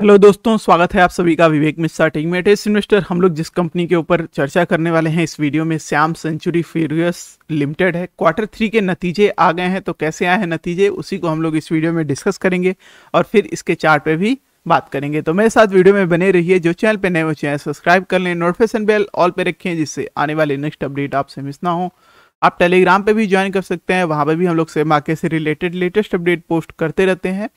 hello दोस्तों स्वागत है आप सभी का विवेक मिश्रा टिंग में टेस्ट इन्वेस्टर हम लोग जिस कंपनी के ऊपर चर्चा करने वाले हैं इस वीडियो में श्याम सेंचुरी फेरियस लिमिटेड है क्वार्टर थ्री के नतीजे आ गए हैं तो कैसे आए हैं नतीजे उसी को हम लोग इस वीडियो में डिस्कस करेंगे और फिर इसके चार्ट पे भी बात करेंगे तो मेरे साथ वीडियो में बने रहिए जो चैनल पे नए हो चैनल सब्सक्राइब कर लें नोटिफिकेशन बेल ऑल पे रखें जिससे आने वाले नेक्स्ट अपडेट आपसे मिस ना हो आप टेलीग्राम पे भी ज्वाइन कर सकते हैं वहाँ पे भी हम लोग शेयर मार्केट से रिलेटेड लेटेस्ट अपडेट पोस्ट करते रहते हैं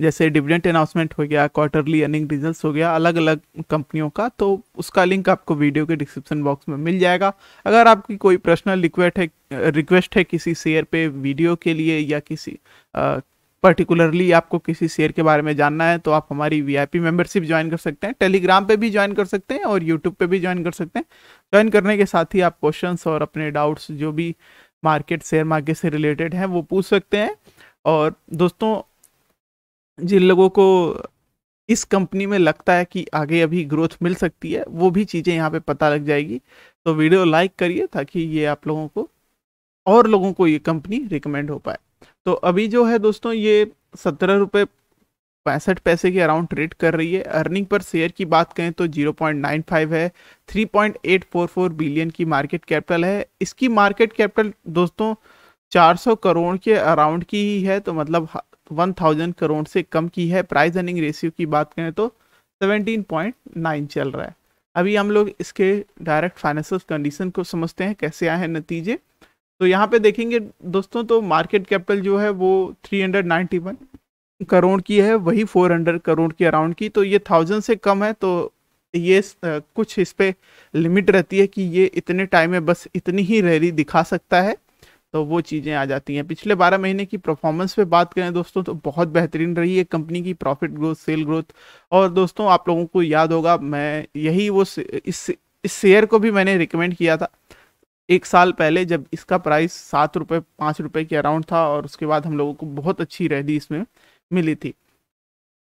जैसे डिविडेंट अनाउंसमेंट हो गया क्वार्टरली अर्निंग रिजल्ट हो गया अलग अलग कंपनियों का तो उसका लिंक आपको वीडियो के डिस्क्रिप्शन बॉक्स में मिल जाएगा अगर आपकी कोई पर्सनल रिक्वेस्ट है रिक्वेस्ट है किसी शेयर पे वीडियो के लिए या किसी आ, पर्टिकुलरली आपको किसी शेयर के बारे में जानना है तो आप हमारी वीआईपी मेंबरशिप ज्वाइन कर सकते हैं टेलीग्राम पे भी ज्वाइन कर सकते हैं और यूट्यूब पे भी ज्वाइन कर सकते हैं ज्वाइन करने के साथ ही आप क्वेश्चंस और अपने डाउट्स जो भी मार्केट शेयर मार्केट से रिलेटेड हैं वो पूछ सकते हैं और दोस्तों जिन लोगों को इस कंपनी में लगता है कि आगे अभी ग्रोथ मिल सकती है वो भी चीज़ें यहाँ पे पता लग जाएगी तो वीडियो लाइक करिए ताकि ये आप लोगों को और लोगों को ये कंपनी रिकमेंड हो पाए तो अभी जो है दोस्तों ये सत्रह रुपये पैंसठ पैसे के अराउंड ट्रेड कर रही है अर्निंग पर शेयर की बात करें तो 0.95 है 3.844 बिलियन की मार्केट कैपिटल है इसकी मार्केट कैपिटल दोस्तों 400 करोड़ के अराउंड की ही है तो मतलब 1000 करोड़ से कम की है प्राइस अर्निंग रेशियो की बात करें तो 17.9 चल रहा है अभी हम लोग इसके डायरेक्ट फाइनेंशियल कंडीशन को समझते हैं कैसे आए हैं नतीजे तो यहाँ पे देखेंगे दोस्तों तो मार्केट कैपिटल जो है वो 391 करोड़ की है वही 400 करोड़ की अराउंड की तो ये थाउजेंड से कम है तो ये कुछ इस पर लिमिट रहती है कि ये इतने टाइम में बस इतनी ही रैली दिखा सकता है तो वो चीज़ें आ जाती हैं पिछले 12 महीने की परफॉर्मेंस पे बात करें दोस्तों तो बहुत बेहतरीन रही है कंपनी की प्रॉफिट ग्रोथ सेल ग्रोथ और दोस्तों आप लोगों को याद होगा मैं यही वो इस इस शेयर को भी मैंने रिकमेंड किया था एक साल पहले जब इसका प्राइस सात रुपये पाँच रुपये के अराउंड था और उसके बाद हम लोगों को बहुत अच्छी रैली इसमें मिली थी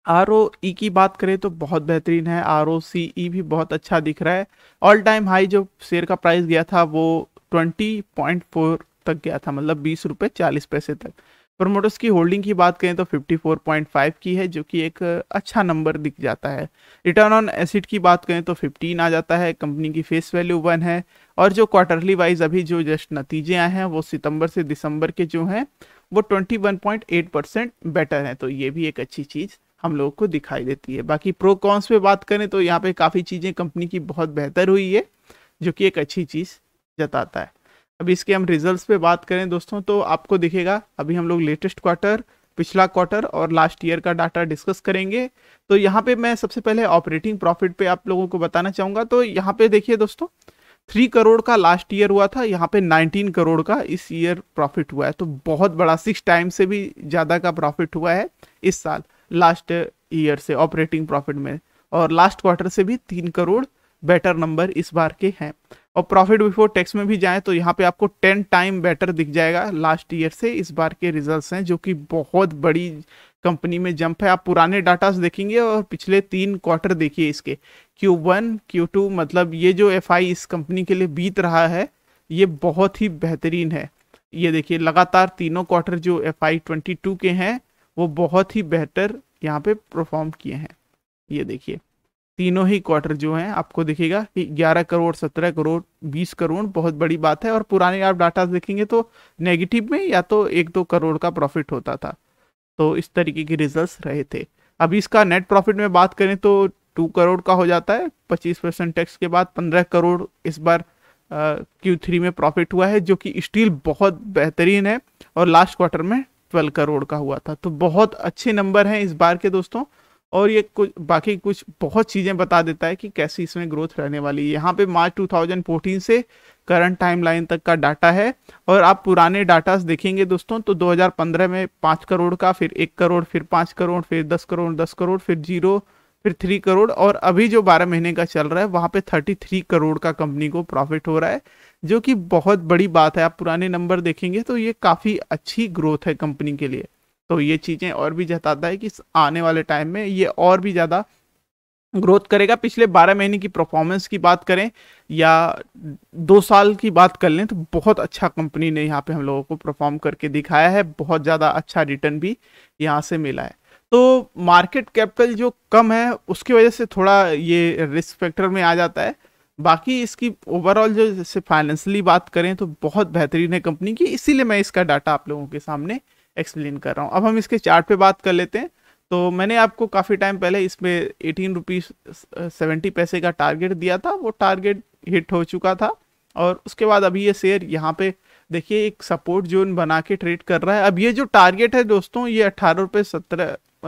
आर ओ ई की बात करें तो बहुत बेहतरीन है आर ओ सी ई भी बहुत अच्छा दिख रहा है ऑल टाइम हाई जो शेयर का प्राइस गया था वो ट्वेंटी पॉइंट फोर तक गया था मतलब बीस रुपये चालीस पैसे तक प्रमोटर्स की होल्डिंग की बात करें तो 54.5 की है जो कि एक अच्छा नंबर दिख जाता है रिटर्न ऑन एसिड की बात करें तो 15 आ जाता है कंपनी की फेस वैल्यू वन है और जो क्वार्टरली वाइज अभी जो जस्ट नतीजे आए हैं वो सितंबर से दिसंबर के जो हैं वो 21.8 परसेंट बेटर हैं तो ये भी एक अच्छी चीज़ हम लोगों को दिखाई देती है बाकी प्रो कॉन्स पे बात करें तो यहाँ पे काफ़ी चीज़ें कंपनी की बहुत बेहतर हुई है जो कि एक अच्छी चीज़ जताता है अब इसके हम रिजल्ट पे बात करें दोस्तों तो आपको दिखेगा अभी हम लोग लेटेस्ट क्वार्टर पिछला क्वार्टर और लास्ट ईयर का डाटा डिस्कस करेंगे तो यहाँ पे मैं सबसे पहले ऑपरेटिंग प्रॉफिट पे आप लोगों को बताना चाहूँगा तो यहाँ पे देखिए दोस्तों थ्री करोड़ का लास्ट ईयर हुआ था यहाँ पे नाइनटीन करोड़ का इस ईयर प्रॉफिट हुआ है तो बहुत बड़ा सिक्स टाइम से भी ज़्यादा का प्रॉफिट हुआ है इस साल लास्ट ईयर से ऑपरेटिंग प्रॉफिट में और लास्ट क्वार्टर से भी तीन करोड़ बेटर नंबर इस बार के हैं और प्रॉफिट बिफोर टैक्स में भी जाएं तो यहाँ पे आपको टेन टाइम बेटर दिख जाएगा लास्ट ईयर से इस बार के रिजल्ट्स हैं जो कि बहुत बड़ी कंपनी में जंप है आप पुराने डाटास देखेंगे और पिछले तीन क्वार्टर देखिए इसके Q1, Q2 मतलब ये जो एफ इस कंपनी के लिए बीत रहा है ये बहुत ही बेहतरीन है ये देखिए लगातार तीनों क्वार्टर जो एफ आई के हैं वो बहुत ही बेहतर यहाँ पे परफॉर्म किए हैं ये देखिए तीनों ही क्वार्टर जो हैं आपको देखिएगा कि 11 करोड़ 17 करोड़ 20 करोड़ बहुत बड़ी बात है और पुराने आप डाटा देखेंगे तो नेगेटिव में या तो एक दो करोड़ का प्रॉफिट होता था तो इस तरीके के रिजल्ट्स रहे थे अब इसका नेट प्रॉफिट में बात करें तो टू करोड़ का हो जाता है पच्चीस परसेंट टैक्स के बाद पंद्रह करोड़ इस बार क्यू थ्री में प्रॉफिट हुआ है जो कि स्टील बहुत बेहतरीन है और लास्ट क्वार्टर में ट्वेल्व करोड़ का हुआ था तो बहुत अच्छे नंबर हैं इस बार के दोस्तों और ये कुछ बाकी कुछ बहुत चीज़ें बता देता है कि कैसे इसमें ग्रोथ रहने वाली है यहाँ पे मार्च 2014 से करंट टाइमलाइन तक का डाटा है और आप पुराने डाटास देखेंगे दोस्तों तो 2015 में पाँच करोड़ का फिर एक करोड़ फिर पाँच करोड़ फिर दस करोड़ दस करोड़ फिर जीरो फिर थ्री करोड़ और अभी जो बारह महीने का चल रहा है वहाँ पर थर्टी थ्री करोड़ का कंपनी को प्रॉफिट हो रहा है जो कि बहुत बड़ी बात है आप पुराने नंबर देखेंगे तो ये काफ़ी अच्छी ग्रोथ है कंपनी के लिए तो ये चीज़ें और भी जताता है कि आने वाले टाइम में ये और भी ज़्यादा ग्रोथ करेगा पिछले 12 महीने की परफॉर्मेंस की बात करें या दो साल की बात कर लें तो बहुत अच्छा कंपनी ने यहाँ पे हम लोगों को परफॉर्म करके दिखाया है बहुत ज़्यादा अच्छा रिटर्न भी यहाँ से मिला है तो मार्केट कैपिटल जो कम है उसकी वजह से थोड़ा ये रिस्क फैक्टर में आ जाता है बाकी इसकी ओवरऑल जो जैसे फाइनेंशली बात करें तो बहुत बेहतरीन है कंपनी की इसीलिए मैं इसका डाटा आप लोगों के सामने एक्सप्लेन कर रहा हूँ अब हम इसके चार्ट पे बात कर लेते हैं तो मैंने आपको काफ़ी टाइम पहले इसमें एटीन रुपीज़ सेवेंटी पैसे का टारगेट दिया था वो टारगेट हिट हो चुका था और उसके बाद अभी ये शेयर यहाँ पे देखिए एक सपोर्ट जोन बना के ट्रेड कर रहा है अब ये जो टारगेट है दोस्तों ये अट्ठारह रुपये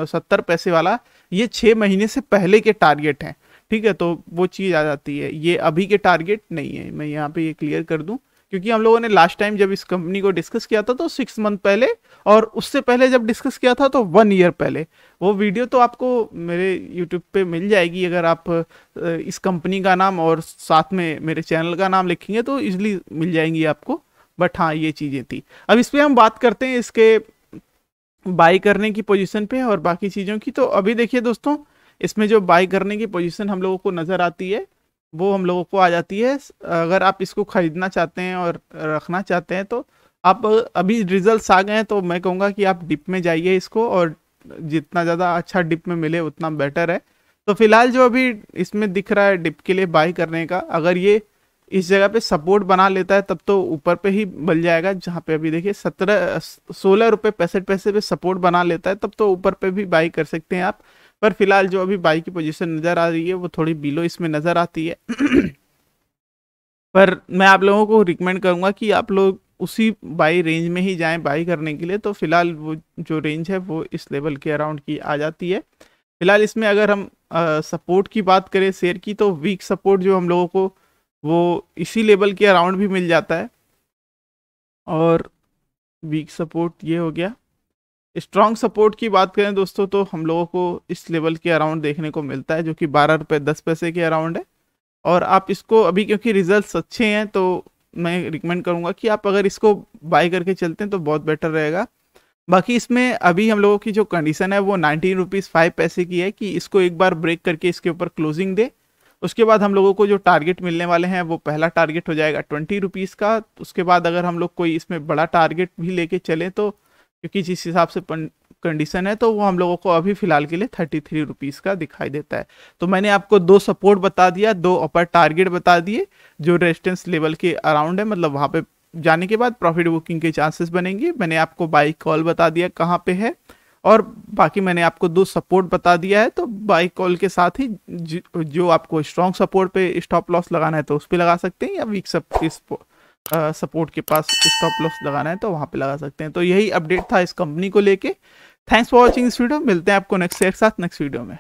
सत्तर पैसे वाला ये छः महीने से पहले के टारगेट हैं ठीक है तो वो चीज़ आ जाती है ये अभी के टारगेट नहीं है मैं यहाँ पे ये क्लियर कर दूँ क्योंकि हम लोगों ने लास्ट टाइम जब इस कंपनी को डिस्कस किया था तो सिक्स मंथ पहले और उससे पहले जब डिस्कस किया था तो वन ईयर पहले वो वीडियो तो आपको मेरे यूट्यूब पे मिल जाएगी अगर आप इस कंपनी का नाम और साथ में मेरे चैनल का नाम लिखेंगे तो ईजिली मिल जाएंगी आपको बट हाँ ये चीज़ें थी अब इस पर हम बात करते हैं इसके बाई करने की पोजिशन पर और बाकी चीज़ों की तो अभी देखिए दोस्तों इसमें जो बाई करने की पोजिशन हम लोगों को नज़र आती है वो हम लोगों को आ जाती है अगर आप इसको ख़रीदना चाहते हैं और रखना चाहते हैं तो आप अभी रिजल्ट्स आ गए हैं तो मैं कहूँगा कि आप डिप में जाइए इसको और जितना ज़्यादा अच्छा डिप में मिले उतना बेटर है तो फिलहाल जो अभी इसमें दिख रहा है डिप के लिए बाई करने का अगर ये इस जगह पे सपोर्ट बना लेता है तब तो ऊपर पे ही बन जाएगा जहाँ पे अभी देखिए सत्रह सोलह रुपये पैंसठ पैसे पे सपोर्ट बना लेता है तब तो ऊपर पे भी बाई कर सकते हैं आप पर फिलहाल जो अभी बाई की पोजीशन नज़र आ रही है वो थोड़ी बिलो इसमें नज़र आती है पर मैं आप लोगों को रिकमेंड करूँगा कि आप लोग उसी बाई रेंज में ही जाएं बाई करने के लिए तो फिलहाल वो जो रेंज है वो इस लेवल के अराउंड की आ जाती है फिलहाल इसमें अगर हम सपोर्ट की बात करें शेयर की तो वीक सपोर्ट जो हम लोगों को वो इसी लेवल के अराउंड भी मिल जाता है और वीक सपोर्ट ये हो गया स्ट्रॉन्ग सपोर्ट की बात करें दोस्तों तो हम लोगों को इस लेवल के अराउंड देखने को मिलता है जो कि बारह रुपये दस पैसे के अराउंड है और आप इसको अभी क्योंकि रिजल्ट्स अच्छे हैं तो मैं रिकमेंड करूँगा कि आप अगर इसको बाय करके चलते हैं तो बहुत बेटर रहेगा बाकी इसमें अभी हम लोगों की जो कंडीशन है वो नाइनटीन रुपीज़ फाइव पैसे की है कि इसको एक बार ब्रेक करके इसके ऊपर क्लोजिंग दे उसके बाद हम लोगों को जो टारगेट मिलने वाले हैं वो पहला टारगेट हो जाएगा ट्वेंटी रुपीज़ का उसके बाद अगर हम लोग कोई इसमें बड़ा टारगेट भी लेके चलें तो क्योंकि जिस हिसाब से कंडीशन है तो वो हम लोगों को अभी फिलहाल के लिए थर्टी थ्री रुपीज़ का दिखाई देता है तो मैंने आपको दो सपोर्ट बता दिया दो अपर टारगेट बता दिए जो रेजिस्टेंस लेवल के अराउंड है मतलब वहाँ पे जाने के बाद प्रॉफिट बुकिंग के चांसेस बनेंगे मैंने आपको बाई कॉल बता दिया कहाँ पे है और बाकी मैंने आपको दो सपोर्ट बता दिया है तो बाई कॉल के साथ ही जो आपको स्ट्रॉन्ग सपोर्ट पे स्टॉप लॉस लगाना है तो उस पर लगा सकते हैं या वीक सपोर्ट सपोर्ट के पास स्टॉप लॉस लगाना है तो वहाँ पे लगा सकते हैं तो यही अपडेट था इस कंपनी को लेके थैंक्स फॉर वॉचिंग इस वीडियो मिलते हैं आपको नेक्स्ट के साथ नेक्स्ट वीडियो में